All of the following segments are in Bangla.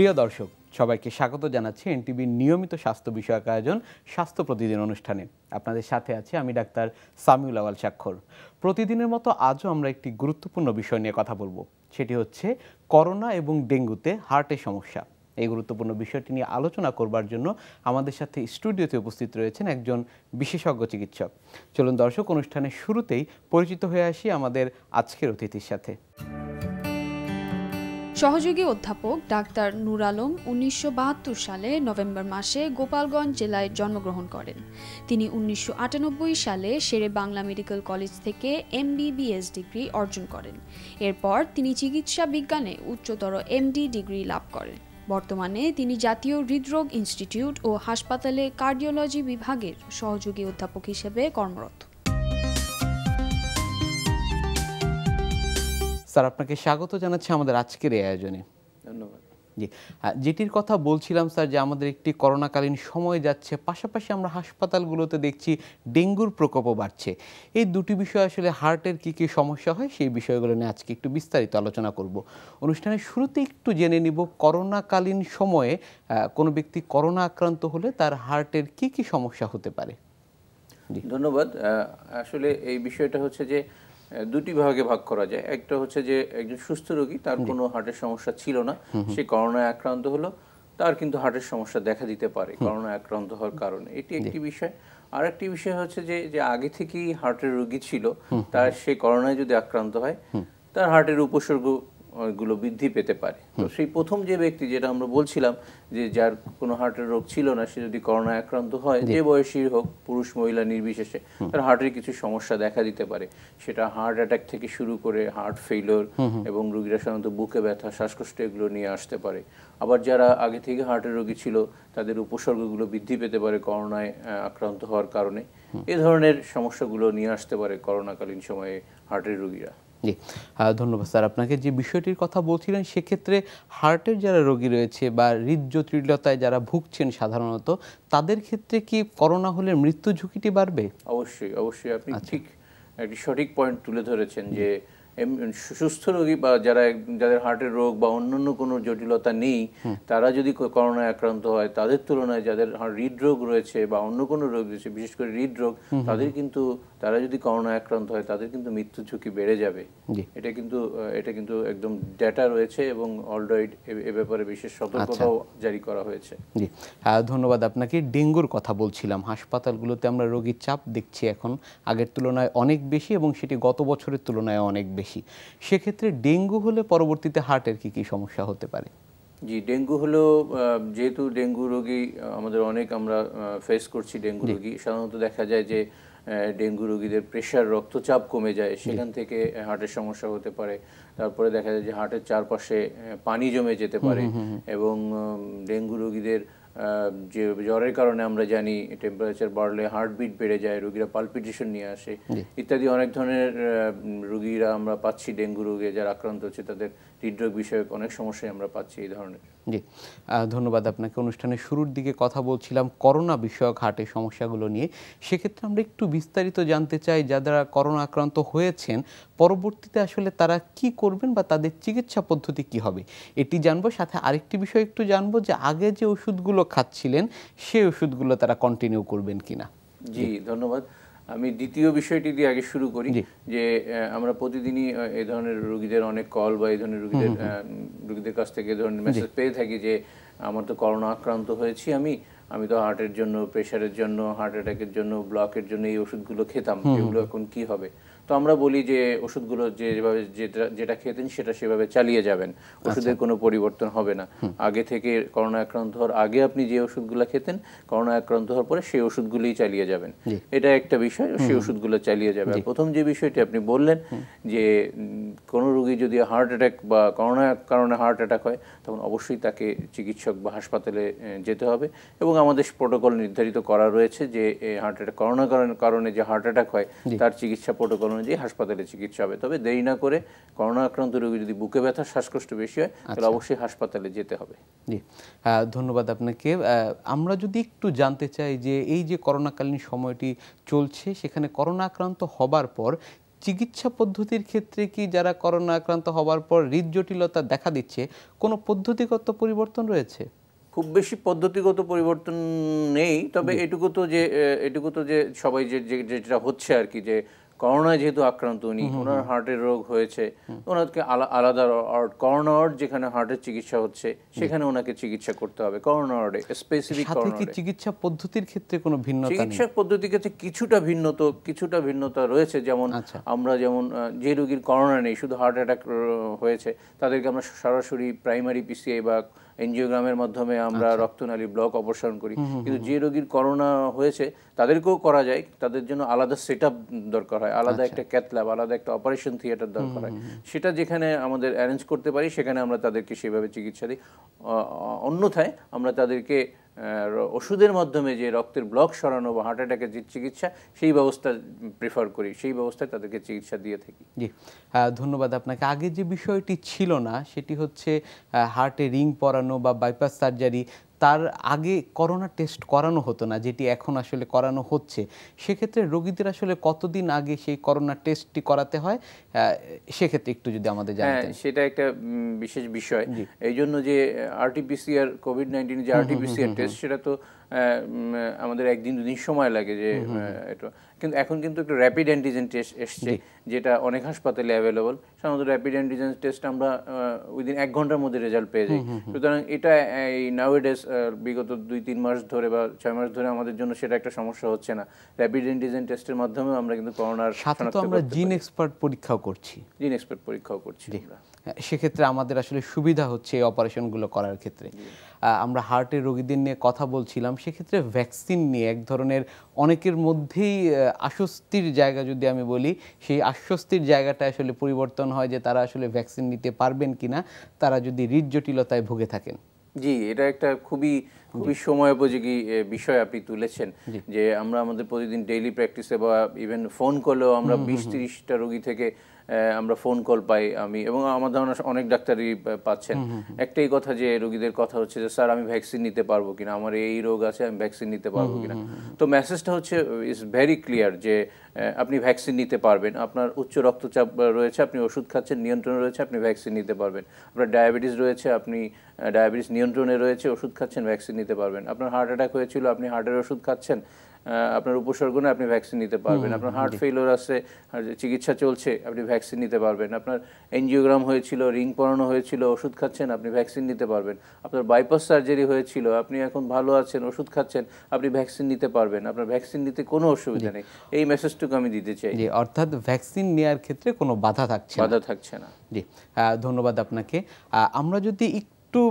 প্রিয় দর্শক সবাইকে স্বাগত জানাচ্ছি এনটিভির নিয়মিত স্বাস্থ্য বিষয়ক আয়োজন স্বাস্থ্য প্রতিদিন অনুষ্ঠানে আপনাদের সাথে আছে আমি ডাক্তার সামিউল আওয়াল স্বাক্ষর প্রতিদিনের মতো আজও আমরা একটি গুরুত্বপূর্ণ বিষয় নিয়ে কথা বলবো সেটি হচ্ছে করোনা এবং ডেঙ্গুতে হার্টের সমস্যা এই গুরুত্বপূর্ণ বিষয়টি নিয়ে আলোচনা করবার জন্য আমাদের সাথে স্টুডিওতে উপস্থিত রয়েছেন একজন বিশেষজ্ঞ চিকিৎসক চলুন দর্শক অনুষ্ঠানের শুরুতেই পরিচিত হয়ে আসি আমাদের আজকের অতিথির সাথে সহযোগী অধ্যাপক ডাক্তার নুর আলম উনিশশো সালে নভেম্বর মাসে গোপালগঞ্জ জেলায় জন্মগ্রহণ করেন তিনি উনিশশো সালে সেরে বাংলা মেডিকেল কলেজ থেকে এমবিবিএস ডিগ্রি অর্জন করেন এরপর তিনি চিকিৎসা বিজ্ঞানে উচ্চতর এমডি ডিগ্রি লাভ করেন বর্তমানে তিনি জাতীয় হৃদরোগ ইনস্টিটিউট ও হাসপাতালে কার্ডিওলজি বিভাগের সহযোগী অধ্যাপক হিসেবে কর্মরত স্যার আপনাকে স্বাগত জানাচ্ছি আমাদের আজকের এই আয়োজনে ধন্যবাদ জি হ্যাঁ, যেটির কথা বলছিলাম স্যার যে আমাদের একটি করোনাকালীন সময় যাচ্ছে পাশাপাশি আমরা হাসপাতালগুলোতে দেখছি ডেঙ্গুর প্রকোপও বাড়ছে এই দুটি বিষয় আসলে হার্টের কি কি সমস্যা হয় সেই বিষয়গুলো নিয়ে আজকে একটু বিস্তারিত আলোচনা করব অনুষ্ঠানের শুরুতে একটু জেনে নিব করোনাকালীন সময়ে কোনো ব্যক্তি করোনা আক্রান্ত হলে তার হার্টের কি কি সমস্যা হতে পারে ধন্যবাদ আসলে এই বিষয়টা হচ্ছে যে দুটি ভাগে ভাগ করা যায় একটা হচ্ছে যে একজন সুস্থ রোগী তার কোনো হার্টের সমস্যা ছিল না সে করোনায় আক্রান্ত হলো তার কিন্তু হার্টের সমস্যা দেখা দিতে পারে করোনা আক্রান্ত হওয়ার কারণে এটি একটি বিষয় আর একটি বিষয় হচ্ছে যে যে আগে থেকেই হার্টের রোগী ছিল তার সে করোনায় যদি আক্রান্ত হয় তার হার্টের উপসর্গ গুলো বৃদ্ধি পেতে পারে তো সেই প্রথম যে ব্যক্তি যেটা আমরা বলছিলাম যে যার কোনো হার্টের রোগ ছিল না সে যদি করোনা আক্রান্ত হয় যে বয়সী হোক পুরুষ মহিলা নির্বিশেষে তার হার্টের কিছু সমস্যা দেখা দিতে পারে সেটা হার্ট অ্যাটাক থেকে শুরু করে হার্ট ফেইলর এবং রোগীরা সাধারণত বুকে ব্যথা শ্বাসকষ্ট এগুলো নিয়ে আসতে পারে আবার যারা আগে থেকে হার্টের রোগী ছিল তাদের উপসর্গগুলো বৃদ্ধি পেতে পারে করোনায় আক্রান্ত হওয়ার কারণে এ ধরনের সমস্যাগুলো নিয়ে আসতে পারে করোনাকালীন সময়ে হার্টের রোগীরা জি ধন্যবাদ স্যার আপনাকে যে বিষয়টির কথা বলছিলেন সেক্ষেত্রে হার্টের যারা রোগী রয়েছে বা হৃদজটিলতায় যারা ভুগছেন সাধারণত তাদের ক্ষেত্রে কি করোনা হলে মৃত্যু ঝুঁকিটি বাড়বে অবশ্যই অবশ্যই আপনি আচ্ছা। ঠিক একটি সঠিক পয়েন্ট তুলে ধরেছেন যে সুস্থ রোগী বা যারা যাদের হার্টের রোগ বা অন্যান্য কোনো জটিলতা নেই তারা যদি করোনায় আক্রান্ত হয় তাদের তুলনায় যাদের হৃদরোগ রয়েছে বা অন্য কোনো রোগ রয়েছে বিশেষ করে হৃদরোগ তাদের কিন্তু তারা যদি করোনা আক্রান্ত হয় তাদের কিন্তু মৃত্যু ঝুঁকি বেড়ে যাবে এটা কিন্তু এটা কিন্তু একদম ডেটা রয়েছে এবং অলরেডি এ ব্যাপারে বিশেষ সতর্কতাও আচ্ছা। জারি করা হয়েছে জি হ্যাঁ ধন্যবাদ আপনাকে ডেঙ্গুর কথা বলছিলাম হাসপাতালগুলোতে আমরা রোগীর চাপ দেখছি এখন আগের তুলনায় অনেক বেশি এবং সেটি গত বছরের তুলনায় অনেক বেশি সেক্ষেত্রে ডেঙ্গু হলে পরবর্তীতে হার্টের কি কি সমস্যা হতে পারে জি ডেঙ্গু হলো যেহেতু ডেঙ্গু রোগী আমাদের অনেক আমরা ফেস করছি ডেঙ্গু রোগী সাধারণত দেখা যায় যে ডেঙ্গু রোগীদের প্রেশার রক্তচাপ কমে যায় সেখান থেকে হার্টের সমস্যা হতে পারে তারপরে দেখা যায় যে হার্টের চারপাশে পানি জমে যেতে পারে এবং ডেঙ্গু রোগীদের যে জ্বরের কারণে আমরা জানি টেম্পারেচার বাড়লে হার্টবিট বেড়ে যায় রোগীরা পালপিটেশন নিয়ে আসে ইত্যাদি অনেক ধরনের রোগীরা আমরা পাচ্ছি ডেঙ্গু রোগে যারা আক্রান্ত হচ্ছে তাদের হৃদরোগ বিষয়ক অনেক সমস্যায় আমরা পাচ্ছি এই ধরনের জি ধন্যবাদ আপনাকে অনুষ্ঠানের শুরুর দিকে কথা বলছিলাম করোনা বিষয়ক হার্টের সমস্যাগুলো নিয়ে সেক্ষেত্রে আমরা একটু বিস্তারিত জানতে চাই যারা করোনা আক্রান্ত হয়েছেন পরবর্তীতে আসলে তারা কি করবেন বা তাদের চিকিৎসা পদ্ধতি কি হবে এটি জানবো সাথে আরেকটি বিষয় একটু জানবো যে আগে যে ওষুধগুলো খাচ্ছিলেন সেই ওষুধগুলো তারা কন্টিনিউ করবেন কিনা জি ধন্যবাদ আমি দ্বিতীয় বিষয়টি দিয়ে আগে শুরু করি যে আমরা প্রতিদিনই এই ধরনের রোগীদের অনেক কল বা এই ধরনের রোগীদের রোগীদের কাছ থেকে ধরনের মেসেজ পেয়ে থাকি যে আমার তো করোনা আক্রান্ত হয়েছি আমি আমি তো হার্টের জন্য প্রেশারের জন্য হার্ট অ্যাটাকের জন্য ব্লকের জন্য এই ওষুধগুলো খেতাম এগুলো এখন কি হবে তো আমরা বলি যে ওষুধগুলো যে যেভাবে যেটা খেতেন সেটা সেভাবে চালিয়ে যাবেন আচ্ছা। ওষুধের কোনো পরিবর্তন হবে না আগে থেকে করোনা আক্রান্ত হওয়ার আগে আপনি যে ওষুধগুলো খেতেন করোনা আক্রান্ত হওয়ার পরে সেই ওষুধগুলোই চালিয়ে যাবেন এটা একটা বিষয় সেই ওষুধগুলো চালিয়ে যাবে প্রথম যে বিষয়টি আপনি বললেন যে কোন রুগী যদি হার্ট অ্যাটাক বা করোনা কারণে হার্ট অ্যাটাক হয় তখন অবশ্যই তাকে চিকিৎসক বা হাসপাতালে যেতে হবে এবং আমাদের প্রোটোকল নির্ধারিত করা রয়েছে যে হার্ট অ্যাটাক করোনা কারণে যে হার্ট অ্যাটাক হয় তার চিকিৎসা প্রোটোকল অনুযায়ী হাসপাতালে চিকিৎসা হবে তবে দেরি না করে করোনা আক্রান্ত রোগী যদি বুকে ব্যথা শ্বাসকষ্ট বেশি হয় তাহলে আচ্ছা। অবশ্যই হাসপাতালে যেতে হবে জি ধন্যবাদ আপনাকে আমরা যদি একটু জানতে চাই যে এই যে করোনাকালীন সময়টি চলছে সেখানে করোনা আক্রান্ত হবার পর চিকিৎসা পদ্ধতির ক্ষেত্রে কি যারা করোনা আক্রান্ত হবার পর হৃদজটিলতা দেখা দিচ্ছে কোনো পদ্ধতিগত পরিবর্তন রয়েছে খুব বেশি পদ্ধতিগত পরিবর্তন নেই তবে এটুকু তো যে এটুকু তো যে সবাই যে যেটা হচ্ছে আর কি যে করোনায় যেহেতু আক্রান্ত উনি ওনার হার্টের রোগ হয়েছে ওনাকে আলাদা করোনা ওয়ার্ড যেখানে হার্টের চিকিৎসা হচ্ছে সেখানে ওনাকে চিকিৎসা করতে হবে করোনা ওয়ার্ডে স্পেসিফিক কি চিকিৎসা পদ্ধতির ক্ষেত্রে কোনো ভিন্নতা চিকিৎসা পদ্ধতির ক্ষেত্রে কিছুটা ভিন্নতা কিছুটা ভিন্নতা রয়েছে যেমন আচ্ছা। আমরা যেমন যে রোগীর করোনা নেই শুধু হার্ট অ্যাটাক হয়েছে তাদেরকে আমরা সরাসরি প্রাইমারি পিসিআই বা এনজিওগ্রামের মাধ্যমে আমরা আচ্ছা। রক্তনালী ব্লক অপসারণ করি কিন্তু যে রোগীর করোনা হয়েছে তাদেরকেও করা যায় তাদের জন্য আলাদা সেট দরকার হয় আলাদা আচ্ছা। একটা ক্যাথল্যাব আলাদা একটা অপারেশন থিয়েটার দরকার হয় সেটা যেখানে আমাদের অ্যারেঞ্জ করতে পারি সেখানে আমরা তাদেরকে সেভাবে চিকিৎসা দিই অন্যথায় আমরা তাদেরকে ওষুধের মাধ্যমে যে রক্তের ব্লক সরানো বা হার্ট অ্যাটাকের যে চিকিৎসা সেই ব্যবস্থা প্রেফার করি সেই ব্যবস্থায় তাদেরকে চিকিৎসা দিয়ে থাকি জি ধন্যবাদ আপনাকে আগে যে বিষয়টি ছিল না সেটি হচ্ছে হার্টে রিং পরানো বা বাইপাস সার্জারি তার আগে করোনা টেস্ট করানো হতো না যেটি এখন আসলে করানো হচ্ছে সেক্ষেত্রে রোগীদের আসলে কতদিন আগে সেই করোনা টেস্টটি করাতে হয় সেক্ষেত্রে একটু যদি আমাদের হ্যাঁ, জানাতেন সেটা একটা বিশেষ বিষয় এই জন্য যে আরটিপিসিআর কোভিড নাইন্টিন যে আরটিপিসিআর টেস্ট সেটা তো আমাদের একদিন দুদিন সময় লাগে যে কিন্তু এখন কিন্তু একটা র্যাপিড অ্যান্টিজেন টেস্ট এসছে যেটা অনেক হাসপাতালে অ্যাভেলেবল সাধারণত র্যাপিড অ্যান্টিজেন টেস্ট আমরা উইদিন এক ঘন্টার মধ্যে রেজাল্ট পেয়ে যাই সুতরাং এটা এই নাওয়েডেস বিগত দুই তিন মাস ধরে বা ছয় মাস ধরে আমাদের জন্য সেটা একটা সমস্যা হচ্ছে না র্যাপিড অ্যান্টিজেন টেস্টের মাধ্যমে আমরা কিন্তু করোনার সাথে আমরা জিন এক্সপার্ট পরীক্ষাও করছি জিন এক্সপার্ট পরীক্ষাও করছি সেক্ষেত্রে আমাদের আসলে সুবিধা হচ্ছে এই অপারেশনগুলো করার ক্ষেত্রে আমরা হার্টের রোগীদের নিয়ে কথা বলছিলাম সেক্ষেত্রে ভ্যাকসিন নিয়ে এক ধরনের অনেকের মধ্যেই আশ্বস্তির জায়গা যদি আমি বলি সেই আশ্বস্তির জায়গাটা আসলে পরিবর্তন হয় যে তারা আসলে ভ্যাকসিন নিতে পারবেন কিনা তারা যদি হৃদজটিলতায় ভুগে থাকেন জি এটা একটা খুবই খুবই সময় উপযোগী বিষয় আপনি তুলেছেন যে আমরা আমাদের প্রতিদিন ডেইলি প্র্যাকটিসে বা ইভেন ফোন করলেও আমরা বিশ তিরিশটা রোগী থেকে আমরা ফোন কল পাই আমি এবং আমার ধারণা অনেক ডাক্তারই পাচ্ছেন একটাই কথা যে রোগীদের কথা হচ্ছে যে স্যার আমি ভ্যাকসিন নিতে পারবো কিনা আমার এই রোগ আছে আমি ভ্যাকসিন নিতে পারবো কিনা তো মেসেজটা হচ্ছে ইজ ভেরি ক্লিয়ার যে আপনি ভ্যাকসিন নিতে পারবেন আপনার উচ্চ রক্তচাপ রয়েছে আপনি ওষুধ খাচ্ছেন নিয়ন্ত্রণে রয়েছে আপনি ভ্যাকসিন নিতে পারবেন আপনার ডায়াবেটিস রয়েছে আপনি ডায়াবেটিস নিয়ন্ত্রণে রয়েছে ওষুধ খাচ্ছেন ভ্যাকসিন নিতে পারবেন আপনার হার্ট অ্যাটাক হয়েছিল আপনি হার্টের ওষুধ খাচ্ছেন আপনার উপসর্গ না আপনি ভ্যাকসিন নিতে পারবেন আপনার হার্ট ফেলোর আছে চিকিৎসা চলছে আপনি ভ্যাকসিন নিতে পারবেন আপনার এনজিওগ্রাম হয়েছিল রিং পরানো হয়েছিল ওষুধ খাচ্ছেন আপনি ভ্যাকসিন নিতে পারবেন আপনার বাইপাস সার্জারি হয়েছিল আপনি এখন ভালো আছেন ওষুধ খাচ্ছেন আপনি ভ্যাকসিন নিতে পারবেন আপনার ভ্যাকসিন নিতে কোনো অসুবিধা নেই এই মেসেজটুকু আমি দিতে চাই অর্থাৎ ভ্যাকসিন নেওয়ার ক্ষেত্রে কোনো বাধা থাকছে বাধা থাকছে না জি ধন্যবাদ আপনাকে আমরা যদি একটু একটু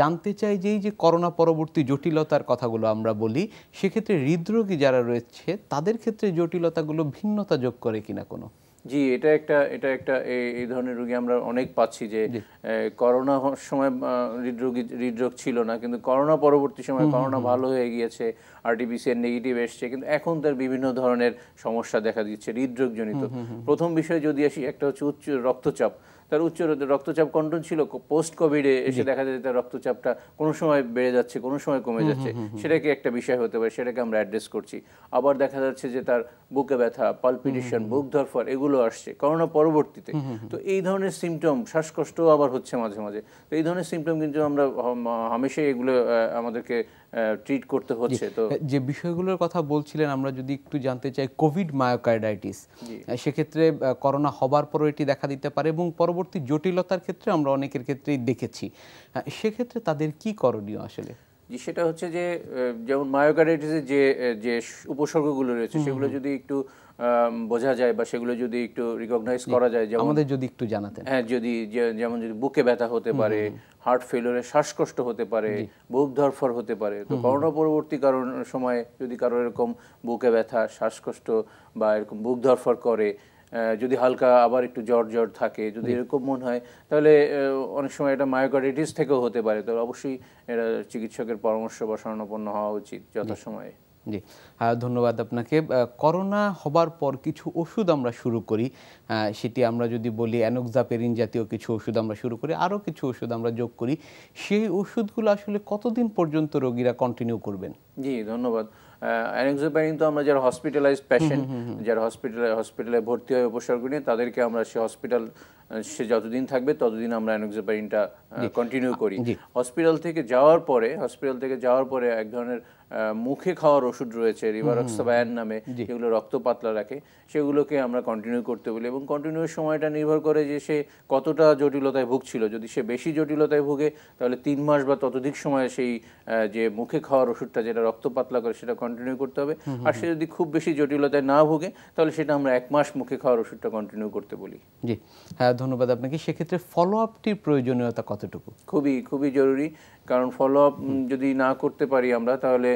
জানতে চাই যে এই যে করোনা পরবর্তী জটিলতার কথাগুলো আমরা বলি সেক্ষেত্রে হৃদরোগী যারা রয়েছে তাদের ক্ষেত্রে জটিলতাগুলো ভিন্নতা যোগ করে কিনা কোনো জি এটা একটা এটা একটা এই ধরনের রোগী আমরা অনেক পাচ্ছি যে করোনা সময় হৃদরোগী হৃদরোগ ছিল না কিন্তু করোনা পরবর্তী সময় করোনা ভালো হয়ে গিয়েছে আরটিপিসিআর নেগেটিভ এসছে কিন্তু এখন তার বিভিন্ন ধরনের সমস্যা দেখা দিচ্ছে হৃদরোগজনিত প্রথম বিষয় যদি আসি একটা হচ্ছে উচ্চ রক্তচাপ তার উচ্চ রক্তচাপ কন্ট্রোল ছিল পোস্ট কোভিডে এসে দেখা যায় তার রক্তচাপটা কোনো সময় বেড়ে যাচ্ছে কোনো সময় কমে যাচ্ছে সেটাকে একটা বিষয় হতে পারে সেটাকে আমরা অ্যাড্রেস করছি আবার দেখা যাচ্ছে যে তার বুকে ব্যথা পালপিটেশন বুক ধরফর এগুলো আসছে করোনা পরবর্তীতে তো এই ধরনের সিমটম শ্বাসকষ্টও আবার হচ্ছে মাঝে মাঝে তো এই ধরনের সিমটম কিন্তু আমরা হামেশাই এগুলো আমাদেরকে ট্রিট করতে হচ্ছে তো যে বিষয়গুলোর কথা বলছিলেন আমরা যদি একটু জানতে চাই কোভিড মায়োকার্ডাইটিস সেক্ষেত্রে করোনা হবার পরও এটি দেখা দিতে পারে এবং পরবর্তী জটিলতার ক্ষেত্রে আমরা অনেকের ক্ষেত্রেই দেখেছি সেক্ষেত্রে তাদের কি করণীয় আসলে জি সেটা হচ্ছে যে যেমন মায়োকার্ডাইটিসের যে যে উপসর্গগুলো রয়েছে সেগুলো যদি একটু বোঝা যায় বা সেগুলো যদি একটু রিকগনাইজ করা যায় যেমন আমাদের যদি একটু জানাতেন হ্যাঁ যদি যেমন যদি বুকে ব্যথা হতে পারে হার্ট ফেলোরে শ্বাসকষ্ট হতে পারে বুক ধরফর হতে পারে তো করোনা পরবর্তী কারণ সময়ে যদি কারোর এরকম বুকে ব্যথা শ্বাসকষ্ট বা এরকম বুক ধরফর করে যদি হালকা আবার একটু জ্বর জ্বর থাকে যদি এরকম মনে হয় তাহলে অনেক সময় এটা মায়োকার্ডিটিস থেকেও হতে পারে তো অবশ্যই এটা চিকিৎসকের পরামর্শ বা স্বর্ণপন্ন হওয়া উচিত যথাসময়ে জি ধন্যবাদ আপনাকে করোনা হবার পর কিছু ওষুধ আমরা শুরু করি সেটি আমরা যদি বলি অ্যানোক্সাপেরিন জাতীয় কিছু ওষুধ আমরা শুরু করি আরও কিছু ওষুধ আমরা যোগ করি সেই ওষুধগুলো আসলে কতদিন পর্যন্ত রোগীরা কন্টিনিউ করবেন জি ধন্যবাদ অ্যানেক্সোপ্যারিন তো আমরা যারা হসপিটালাইজড পেশেন্ট যারা হসপিটালে হসপিটালে ভর্তি হয় উপসর্গ নিয়ে তাদেরকে আমরা সে হসপিটাল সে যতদিন থাকবে ততদিন আমরা অ্যানোক্সোপারিনটা কন্টিনিউ করি হসপিটাল থেকে যাওয়ার পরে হসপিটাল থেকে যাওয়ার পরে এক ধরনের মুখে খাওয়ার ওষুধ রয়েছে রিভারক্সাবায়ান নামে যেগুলো রক্ত পাতলা রাখে সেগুলোকে আমরা কন্টিনিউ করতে বলি এবং কন্টিনিউর সময়টা নির্ভর করে যে সে কতটা জটিলতায় ভুগছিল যদি সে বেশি জটিলতায় ভুগে তাহলে তিন মাস বা ততোধিক সময় সেই যে মুখে খাওয়ার ওষুধটা যেটা রক্ত পাতলা করে সেটা কন্টিনিউ করতে হবে আর সে যদি খুব বেশি জটিলতায় না ভুগে তাহলে সেটা আমরা এক মাস মুখে খাওয়ার ওষুধটা কন্টিনিউ করতে বলি জি হ্যাঁ ধন্যবাদ আপনাকে সেক্ষেত্রে ফলো আপটির প্রয়োজনীয়তা কতটুকু খুবই খুবই জরুরি কারণ ফলো আপ যদি না করতে পারি আমরা তাহলে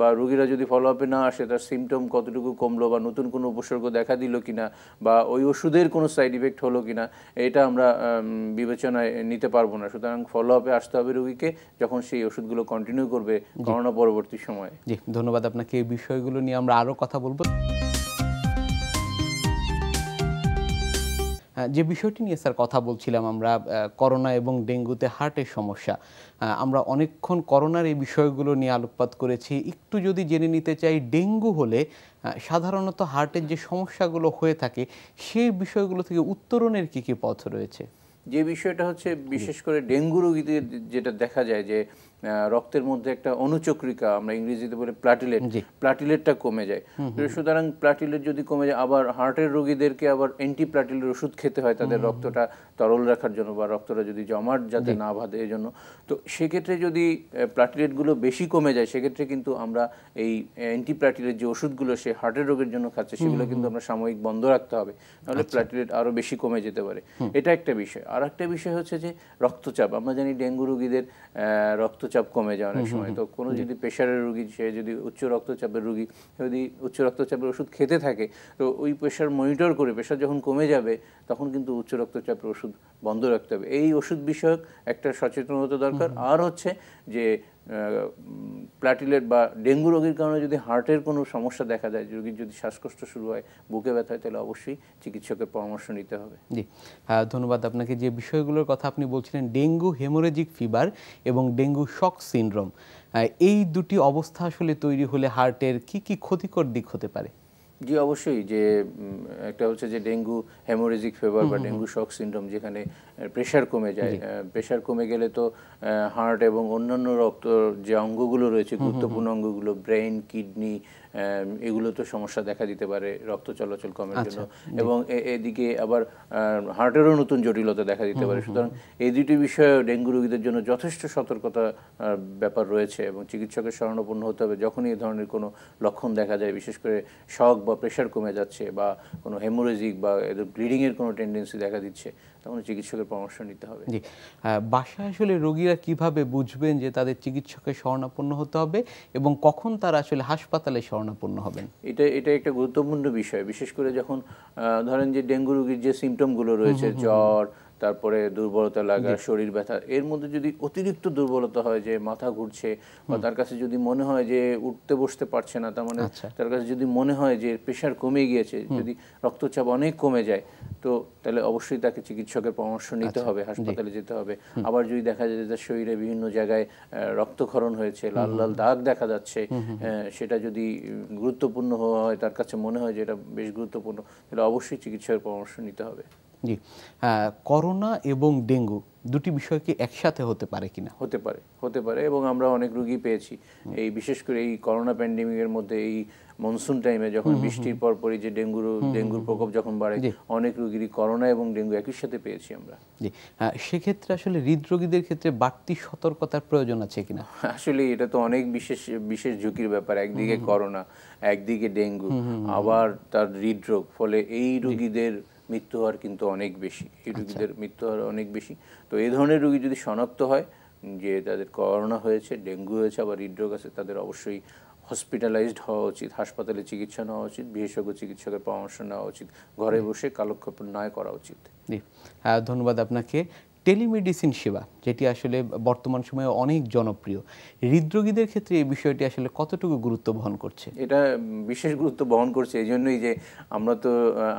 বা রুগীরা যদি ফলো আপে না আসে তার সিমটম কতটুকু কমলো বা নতুন কোনো উপসর্গ দেখা দিল কিনা বা ওই ওষুধের কোনো সাইড ইফেক্ট হলো কিনা এটা আমরা বিবেচনায় নিতে পারবো না সুতরাং ফলো আপে আসতে হবে রুগীকে যখন সেই ওষুধগুলো কন্টিনিউ করবে করোনা পরবর্তী সময়ে জি ধন্যবাদ আপনাকে এই বিষয়গুলো নিয়ে আমরা আরও কথা বলবো যে বিষয়টি নিয়ে স্যার কথা বলছিলাম আমরা করোনা এবং ডেঙ্গুতে হার্টের সমস্যা আমরা অনেকক্ষণ করোনার এই বিষয়গুলো নিয়ে আলোকপাত করেছি একটু যদি জেনে নিতে চাই ডেঙ্গু হলে সাধারণত হার্টের যে সমস্যাগুলো হয়ে থাকে সেই বিষয়গুলো থেকে উত্তরণের কী কী পথ রয়েছে যে বিষয়টা হচ্ছে বিশেষ করে ডেঙ্গু রোগীদের যেটা দেখা যায় যে রক্তের মধ্যে একটা অনুচক্রিকা আমরা ইংরেজিতে বলে প্লাটিলেট প্লাটিলেটটা কমে যায় সুতরাং প্লাটিলেট যদি কমে যায় আবার হার্টের রোগীদেরকে আবার অ্যান্টি প্লাটিলের ওষুধ খেতে হয় তাদের রক্তটা তরল রাখার জন্য বা রক্তটা যদি জমাট যাতে না বাঁধে এই জন্য তো সেক্ষেত্রে যদি প্লাটিলেটগুলো বেশি কমে যায় সেক্ষেত্রে কিন্তু আমরা এই অ্যান্টি প্লাটিলেট যে ওষুধগুলো সে হার্টের রোগের জন্য খাচ্ছে সেগুলো কিন্তু আমরা সাময়িক বন্ধ রাখতে হবে নাহলে প্লাটিলেট আরও বেশি কমে যেতে পারে এটা একটা বিষয় আর একটা বিষয় হচ্ছে যে রক্তচাপ আমরা জানি ডেঙ্গু রোগীদের রক্তচাপ রক্তচাপ কমে যায় অনেক সময় তো কোনো যদি প্রেশারের রুগী সে যদি উচ্চ রক্তচাপের রুগী যদি উচ্চ রক্তচাপের ওষুধ খেতে থাকে তো ওই প্রেশার মনিটর করে প্রেশার যখন কমে যাবে তখন কিন্তু উচ্চ রক্তচাপের ওষুধ বন্ধ রাখতে হবে এই ওষুধ বিষয়ক একটা সচেতনতা দরকার আর হচ্ছে যে প্ল্যাটিলেট বা ডেঙ্গু রোগীর কারণে যদি হার্টের কোনো সমস্যা দেখা দেয় রোগীর যদি শ্বাসকষ্ট শুরু হয় বুকে ব্যথা হয় তাহলে অবশ্যই চিকিৎসকের পরামর্শ নিতে হবে জি হ্যাঁ, ধন্যবাদ আপনাকে যে বিষয়গুলোর কথা আপনি বলছিলেন ডেঙ্গু হেমোরেজিক ফিভার এবং ডেঙ্গু শক সিনড্রোম এই দুটি অবস্থা আসলে তৈরি হলে হার্টের কি কি ক্ষতিকর দিক হতে পারে জি অবশ্যই যে একটা হচ্ছে যে ডেঙ্গু হেমোরেজিক ফেভার বা ডেঙ্গু শক সিন্ড্রোম যেখানে প্রেশার কমে যায় প্রেশার কমে গেলে তো হার্ট এবং অন্যান্য রক্ত যে অঙ্গগুলো রয়েছে গুরুত্বপূর্ণ অঙ্গগুলো ব্রেন কিডনি এগুলো তো সমস্যা দেখা দিতে পারে রক্ত চলাচল কমের আচ্ছা, জন্য এবং এদিকে আবার হার্টেরও নতুন জটিলতা দেখা দিতে পারে সুতরাং এই দুটি বিষয়ে ডেঙ্গু রোগীদের জন্য যথেষ্ট সতর্কতা ব্যাপার রয়েছে এবং চিকিৎসকের শরণাপন্ন হতে হবে যখনই এই ধরনের কোনো লক্ষণ দেখা যায় বিশেষ করে শক বা প্রেশার কমে যাচ্ছে বা কোনো হেমোরেজিক বা এদের ব্লিডিংয়ের কোনো টেন্ডেন্সি দেখা দিচ্ছে তখন চিকিৎসকের চিকিৎসকের পরামর্শ নিতে হবে জি বাসায় আসলে রোগীরা কিভাবে বুঝবেন যে তাদের চিকিৎসকের শরণাপন্ন হতে হবে এবং কখন তারা আসলে হাসপাতালে শরণাপন্ন হবেন এটা এটা একটা গুরুত্বপূর্ণ বিষয় বিশেষ করে যখন ধরেন যে ডেঙ্গু রোগীর যে সিমটমগুলো রয়েছে জ্বর তারপরে দুর্বলতা লাগা শরীর ব্যথা এর মধ্যে যদি অতিরিক্ত দুর্বলতা হয় যে মাথা ঘুরছে বা তার কাছে যদি মনে হয় যে উঠতে বসতে পারছে না তার মানে আচ্ছা। তার কাছে যদি মনে হয় যে প্রেশার কমে গিয়েছে যদি রক্তচাপ অনেক কমে যায় তো তাহলে অবশ্যই তাকে চিকিৎসকের পরামর্শ নিতে আচ্ছা, হবে হাসপাতালে যেতে হবে আবার যদি দেখা যায় যে তার শরীরে বিভিন্ন জায়গায় রক্তক্ষরণ হয়েছে লাল লাল দাগ দেখা যাচ্ছে সেটা যদি গুরুত্বপূর্ণ হওয়া হয় তার কাছে মনে হয় যে এটা বেশ গুরুত্বপূর্ণ তাহলে অবশ্যই চিকিৎসকের পরামর্শ নিতে হবে জি করোনা এবং ডেঙ্গু দুটি বিষয় কি একসাথে হতে পারে কিনা হতে পারে হতে পারে এবং আমরা অনেক রুগী পেয়েছি এই বিশেষ করে এই করোনা প্যান্ডেমিকের মধ্যে এই মনসুন টাইমে যখন বৃষ্টির পরই যে ডেঙ্গুর ডেঙ্গুর প্রকোপ যখন বাড়ে অনেক রুগীরই করোনা এবং ডেঙ্গু একই সাথে পেয়েছি আমরা জি সেক্ষেত্রে আসলে হৃদরোগীদের ক্ষেত্রে বাড়তি সতর্কতার প্রয়োজন আছে কিনা আসলে এটা তো অনেক বিশেষ বিশেষ ঝুঁকির ব্যাপার একদিকে করোনা একদিকে ডেঙ্গু আবার তার হৃদরোগ ফলে এই রুগীদের মৃত্যু হার কিন্তু অনেক বেশি এই আচ্ছা। রুগীদের মৃত্যু হার অনেক বেশি তো এই ধরনের রুগী যদি শনাক্ত হয় যে তাদের করোনা হয়েছে ডেঙ্গু হয়েছে আবার হৃদরোগ আছে তাদের অবশ্যই হসপিটালাইজড হওয়া উচিত হাসপাতালে চিকিৎসা নেওয়া উচিত বিশেষজ্ঞ চিকিৎসকের পরামর্শ নেওয়া উচিত ঘরে বসে কালক্ষেপণ নয় করা উচিত ধন্যবাদ আপনাকে টেলিমেডিসিন সেবা যেটি আসলে বর্তমান সময়ে অনেক জনপ্রিয় হৃদরোগীদের ক্ষেত্রে এই বিষয়টি আসলে কতটুকু গুরুত্ব বহন করছে এটা বিশেষ গুরুত্ব বহন করছে এই জন্যই যে আমরা তো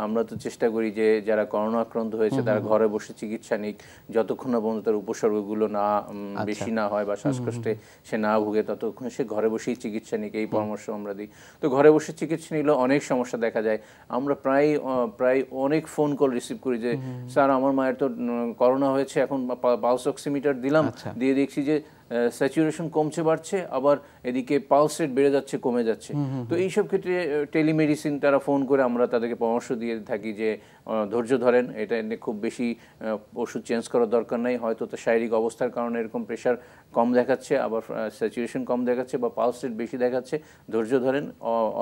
আমরা তো চেষ্টা করি যে যারা করোনা আক্রান্ত হয়েছে তারা ঘরে বসে চিকিৎসা নিক যতক্ষণ না পর্যন্ত তার উপসর্গগুলো না আচ্ছা। বেশি না হয় বা শ্বাসকষ্টে সে না ভুগে ততক্ষণ সে ঘরে বসেই চিকিৎসা নিক এই পরামর্শ আমরা দিই তো ঘরে বসে চিকিৎসা নিলে অনেক সমস্যা দেখা যায় আমরা প্রায় প্রায় অনেক ফোন কল রিসিভ করি যে স্যার আমার মায়ের তো করোনা হয়েছে এখন পালস অক্সিমিটার দিলাম আচ্ছা। দিয়ে দেখছি যে স্যাচুরেশন কমছে বাড়ছে আবার এদিকে পালস রেট বেড়ে যাচ্ছে কমে যাচ্ছে তো এইসব ক্ষেত্রে টেলিমেডিসিন তারা ফোন করে আমরা তাদেরকে পরামর্শ দিয়ে থাকি যে ধৈর্য ধরেন এটা এনে খুব বেশি ওষুধ চেঞ্জ করার দরকার নেই হয়তো তো শারীরিক অবস্থার কারণে এরকম প্রেশার কম দেখাচ্ছে আবার স্যাচুরেশন কম দেখাচ্ছে বা পালস রেট বেশি দেখাচ্ছে ধৈর্য ধরেন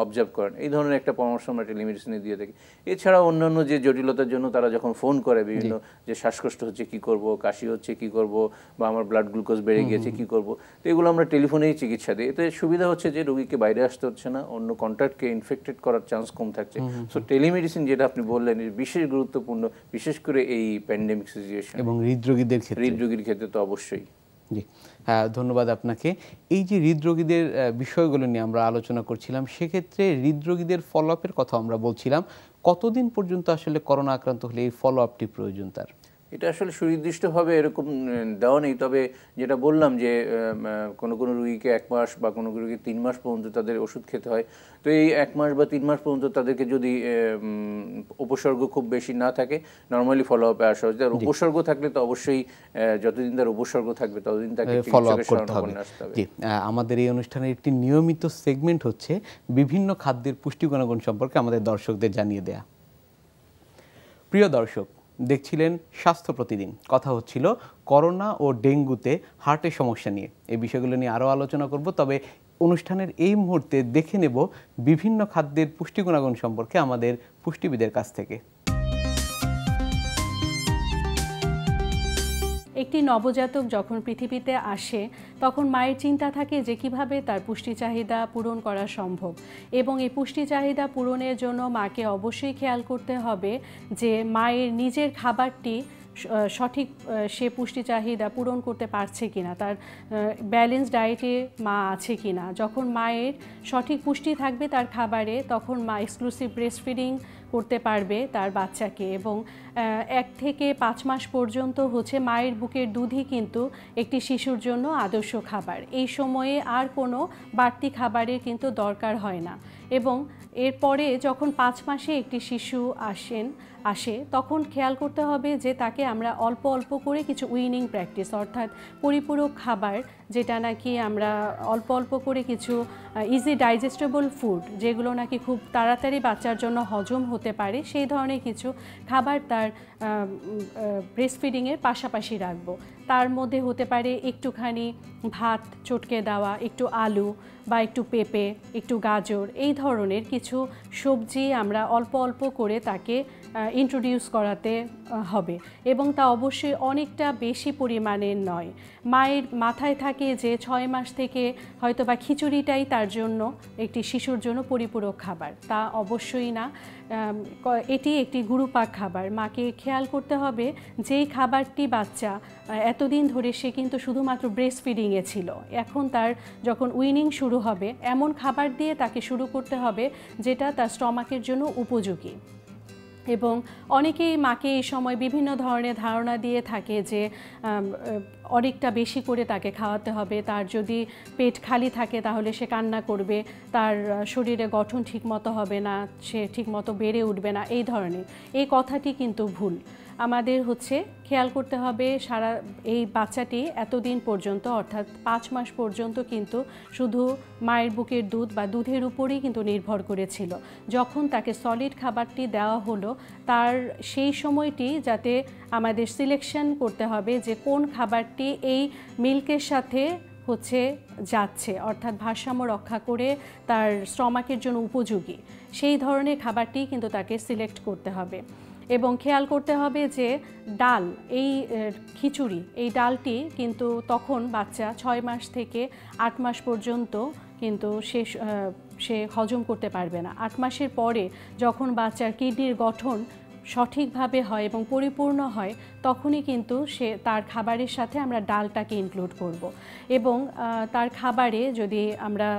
অবজার্ভ করেন এই ধরনের একটা পরামর্শ আমরা টেলিমেডিসিনে দিয়ে থাকি এছাড়া অন্যান্য যে জটিলতার জন্য তারা যখন ফোন করে বিভিন্ন যে শ্বাসকষ্ট হচ্ছে কি করব কাশি হচ্ছে কি করব বা আমার ব্লাড গ্লুকোজ বেড়ে গিয়েছে কি কী করব তো এগুলো আমরা টেলিফোনেই চিকিৎসা দিই এতে সুবিধা হচ্ছে যে রোগীকে বাইরে আসতে হচ্ছে না অন্য কন্ট্যাক্টকে ইনফেক্টেড করার চান্স কম থাকছে সো টেলিমেডিসিন যেটা আপনি বললেন বিশেষ গুরুত্বপূর্ণ বিশেষ করে এই প্যান্ডেমিক সিচুয়েশন এবং হৃদরোগীদের ক্ষেত্রে হৃদরোগীর ক্ষেত্রে তো অবশ্যই জি হ্যাঁ ধন্যবাদ আপনাকে এই যে হৃদরোগীদের বিষয়গুলো নিয়ে আমরা আলোচনা করছিলাম সেক্ষেত্রে হৃদরোগীদের ফলো আপের কথা আমরা বলছিলাম কতদিন পর্যন্ত আসলে করোনা আক্রান্ত হলে এই ফলো আপটি প্রয়োজন তার এটা আসলে সুনির্দিষ্টভাবে এরকম দেওয়া নেই তবে যেটা বললাম যে কোনো কোনো রুগীকে এক মাস বা কোনো রুগীকে তিন মাস পর্যন্ত তাদের ওষুধ খেতে হয় তো এই এক মাস বা তিন মাস পর্যন্ত তাদেরকে যদি উপসর্গ খুব বেশি না থাকে নর্মালি ফলো আপে আসা উচিত আর উপসর্গ থাকলে তো অবশ্যই যতদিন তার উপসর্গ থাকবে ততদিন তাকে ফলো আপ করতে হবে আমাদের এই অনুষ্ঠানের একটি নিয়মিত সেগমেন্ট হচ্ছে বিভিন্ন খাদ্যের পুষ্টি গুণাগুণ সম্পর্কে আমাদের দর্শকদের জানিয়ে দেয়া প্রিয় দর্শক দেখছিলেন স্বাস্থ্য প্রতিদিন কথা হচ্ছিল করোনা ও ডেঙ্গুতে হার্টের সমস্যা নিয়ে এই বিষয়গুলো নিয়ে আরও আলোচনা করব তবে অনুষ্ঠানের এই মুহূর্তে দেখে নেব বিভিন্ন খাদ্যের পুষ্টি গুণাগুণ সম্পর্কে আমাদের পুষ্টিবিদের কাছ থেকে একটি নবজাতক যখন পৃথিবীতে আসে তখন মায়ের চিন্তা থাকে যে কিভাবে তার পুষ্টি চাহিদা পূরণ করা সম্ভব এবং এই পুষ্টি চাহিদা পূরণের জন্য মাকে অবশ্যই খেয়াল করতে হবে যে মায়ের নিজের খাবারটি সঠিক সে পুষ্টি চাহিদা পূরণ করতে পারছে কিনা তার ব্যালেন্স ডায়েটে মা আছে কিনা যখন মায়ের সঠিক পুষ্টি থাকবে তার খাবারে তখন মা এক্সক্লুসিভ ব্রেস্ট ফিডিং করতে পারবে তার বাচ্চাকে এবং এক থেকে পাঁচ মাস পর্যন্ত হচ্ছে মায়ের বুকের দুধই কিন্তু একটি শিশুর জন্য আদর্শ খাবার এই সময়ে আর কোনো বাড়তি খাবারের কিন্তু দরকার হয় না এবং এরপরে যখন পাঁচ মাসে একটি শিশু আসেন আসে তখন খেয়াল করতে হবে যে তাকে আমরা অল্প অল্প করে কিছু উইনিং প্র্যাকটিস অর্থাৎ পরিপূরক খাবার যেটা নাকি আমরা অল্প অল্প করে কিছু ইজি ডাইজেস্টেবল ফুড যেগুলো নাকি খুব তাড়াতাড়ি বাচ্চার জন্য হজম হতে পারে সেই ধরনের কিছু খাবার তার ব্রেস্ট ফিডিংয়ের পাশাপাশি রাখবো তার মধ্যে হতে পারে একটুখানি ভাত চটকে দেওয়া একটু আলু বা একটু পেঁপে একটু গাজর এই ধরনের কিছু সবজি আমরা অল্প অল্প করে তাকে ইন্ট্রোডিউস করাতে হবে এবং তা অবশ্যই অনেকটা বেশি পরিমাণের নয় মায়ের মাথায় থাকে যে ছয় মাস থেকে হয়তো বা খিচুড়িটাই তার জন্য একটি শিশুর জন্য পরিপূরক খাবার তা অবশ্যই না এটি একটি গুরুপাক খাবার মাকে খেয়াল করতে হবে যেই খাবারটি বাচ্চা এতদিন ধরে সে কিন্তু শুধুমাত্র ব্রেস্ট ফিডিংয়ে ছিল এখন তার যখন উইনিং শুরু হবে এমন খাবার দিয়ে তাকে শুরু করতে হবে যেটা তার স্টমাকের জন্য উপযোগী এবং অনেকেই মাকে এই সময় বিভিন্ন ধরনের ধারণা দিয়ে থাকে যে অনেকটা বেশি করে তাকে খাওয়াতে হবে তার যদি পেট খালি থাকে তাহলে সে কান্না করবে তার শরীরে গঠন ঠিকমতো হবে না সে ঠিকমতো বেড়ে উঠবে না এই ধরনের এই কথাটি কিন্তু ভুল আমাদের হচ্ছে খেয়াল করতে হবে সারা এই বাচ্চাটি এতদিন পর্যন্ত অর্থাৎ পাঁচ মাস পর্যন্ত কিন্তু শুধু মায়ের বুকের দুধ বা দুধের উপরেই কিন্তু নির্ভর করেছিল যখন তাকে সলিড খাবারটি দেওয়া হলো তার সেই সময়টি যাতে আমাদের সিলেকশন করতে হবে যে কোন খাবারটি এই মিল্কের সাথে হচ্ছে যাচ্ছে অর্থাৎ ভারসাম্য রক্ষা করে তার শ্রমাকের জন্য উপযোগী সেই ধরনের খাবারটি কিন্তু তাকে সিলেক্ট করতে হবে এবং খেয়াল করতে হবে যে ডাল এই খিচুড়ি এই ডালটি কিন্তু তখন বাচ্চা ছয় মাস থেকে আট মাস পর্যন্ত কিন্তু শেষ সে হজম করতে পারবে না আট মাসের পরে যখন বাচ্চার কিডনির গঠন সঠিকভাবে হয় এবং পরিপূর্ণ হয় তখনই কিন্তু সে তার খাবারের সাথে আমরা ডালটাকে ইনক্লুড করব। এবং তার খাবারে যদি আমরা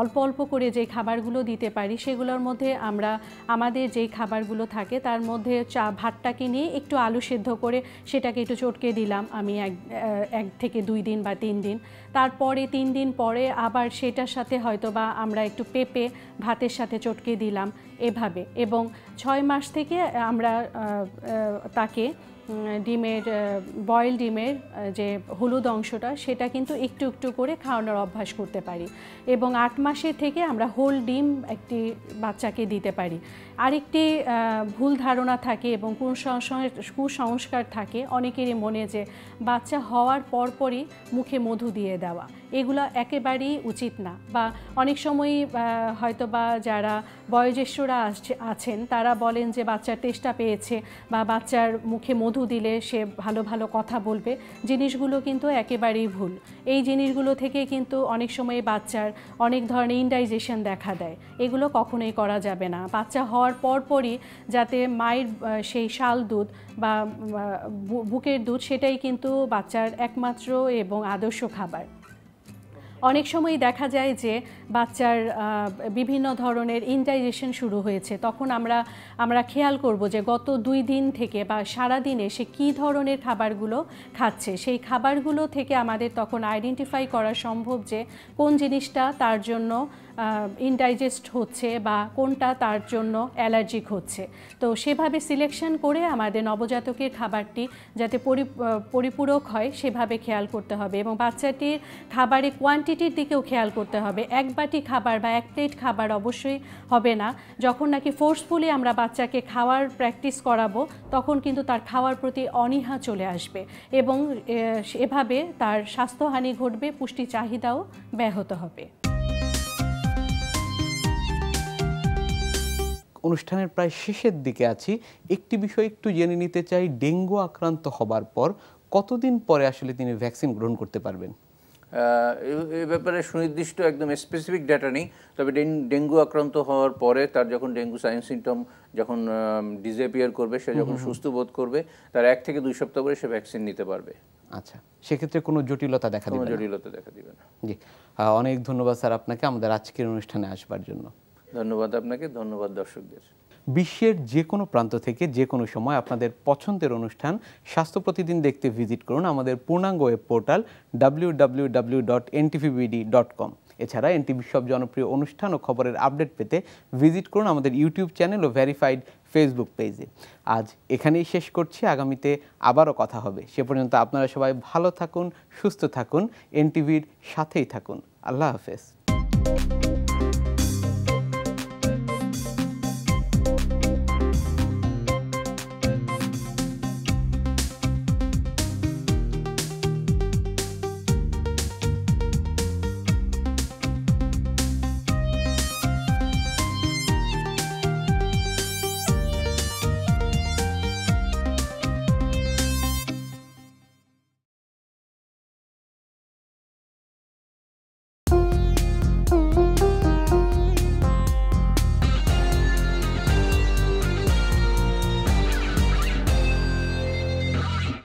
অল্প অল্প করে যে খাবারগুলো দিতে পারি সেগুলোর মধ্যে আমরা আমাদের যেই খাবারগুলো থাকে তার মধ্যে চা ভাতটাকে নিয়ে একটু আলু সেদ্ধ করে সেটাকে একটু চটকে দিলাম আমি এক এক থেকে দুই দিন বা তিন দিন তারপরে তিন দিন পরে আবার সেটার সাথে হয়তো বা আমরা একটু পেঁপে ভাতের সাথে চটকে দিলাম এভাবে এবং ছয় মাস থেকে আমরা তাকে ডিমের বয়েল ডিমের যে হলুদ অংশটা সেটা কিন্তু একটু একটু করে খাওয়ানোর অভ্যাস করতে পারি এবং আট মাসে থেকে আমরা হোল ডিম একটি বাচ্চাকে দিতে পারি আরেকটি ভুল ধারণা থাকে এবং কুসংস্কার থাকে অনেকেরই মনে যে বাচ্চা হওয়ার পরপরই মুখে মধু দিয়ে দেওয়া এগুলো একেবারেই উচিত না বা অনেক সময়ই হয়তো বা যারা বয়োজ্যেষ্ঠরা আসছে আছেন তারা বলেন যে বাচ্চার তেষ্টা পেয়েছে বা বাচ্চার মুখে মধু দিলে সে ভালো ভালো কথা বলবে জিনিসগুলো কিন্তু একেবারেই ভুল এই জিনিসগুলো থেকে কিন্তু অনেক সময় বাচ্চার অনেক ধরনের ইন্ডাইজেশন দেখা দেয় এগুলো কখনোই করা যাবে না বাচ্চা হওয়ার হওয়ার পরপরই যাতে মায়ের সেই শাল দুধ বা বুকের দুধ সেটাই কিন্তু বাচ্চার একমাত্র এবং আদর্শ খাবার অনেক সময়ই দেখা যায় যে বাচ্চার বিভিন্ন ধরনের ইনডাইজেশন শুরু হয়েছে তখন আমরা আমরা খেয়াল করব যে গত দুই দিন থেকে বা সারা দিনে সে কী ধরনের খাবারগুলো খাচ্ছে সেই খাবারগুলো থেকে আমাদের তখন আইডেন্টিফাই করা সম্ভব যে কোন জিনিসটা তার জন্য ইনডাইজেস্ট হচ্ছে বা কোনটা তার জন্য অ্যালার্জিক হচ্ছে তো সেভাবে সিলেকশন করে আমাদের নবজাতকের খাবারটি যাতে পরিপূরক হয় সেভাবে খেয়াল করতে হবে এবং বাচ্চাটির খাবারে কোয়ান্ট কোয়ান্টিটির দিকেও খেয়াল করতে হবে এক বাটি খাবার বা এক প্লেট খাবার অবশ্যই হবে না যখন নাকি ফোর্সফুলি আমরা বাচ্চাকে খাওয়ার প্র্যাকটিস করাবো তখন কিন্তু তার খাওয়ার প্রতি অনীহা চলে আসবে এবং এভাবে তার স্বাস্থ্যহানি ঘটবে পুষ্টি চাহিদাও ব্যাহত হবে অনুষ্ঠানের প্রায় শেষের দিকে আছি একটি বিষয় একটু জেনে নিতে চাই ডেঙ্গু আক্রান্ত হবার পর কতদিন পরে আসলে তিনি ভ্যাকসিন গ্রহণ করতে পারবেন এ ব্যাপারে সুনির্দিষ্ট একদম স্পেসিফিক ডেটা নেই তবে ডেঙ্গু আক্রান্ত হওয়ার পরে তার যখন ডেঙ্গু সাইন সিমটম যখন ডিজেপিয়ার করবে সে যখন সুস্থ বোধ করবে তার এক থেকে দুই সপ্তাহ পরে সে ভ্যাকসিন নিতে পারবে আচ্ছা সেক্ষেত্রে কোনো জটিলতা দেখা দেবে জটিলতা দেখা দিবে না জি অনেক ধন্যবাদ স্যার আপনাকে আমাদের আজকের অনুষ্ঠানে আসবার জন্য ধন্যবাদ আপনাকে ধন্যবাদ দর্শকদের বিশ্বের যে কোনো প্রান্ত থেকে যে কোনো সময় আপনাদের পছন্দের অনুষ্ঠান স্বাস্থ্য প্রতিদিন দেখতে ভিজিট করুন আমাদের পূর্ণাঙ্গ web portal W W W dot NTVBD dot com এছাড়া এনটিভি সব জনপ্রিয় অনুষ্ঠান ও খবরের আপডেট পেতে ভিজিট করুন আমাদের ইউটিউব চ্যানেল ও ভেরিফাইড ফেসবুক পেজে আজ এখানেই শেষ করছি আগামীতে আবারও কথা হবে সে পর্যন্ত আপনারা সবাই ভালো থাকুন সুস্থ থাকুন এনটিভির সাথেই থাকুন আল্লাহ হাফেজ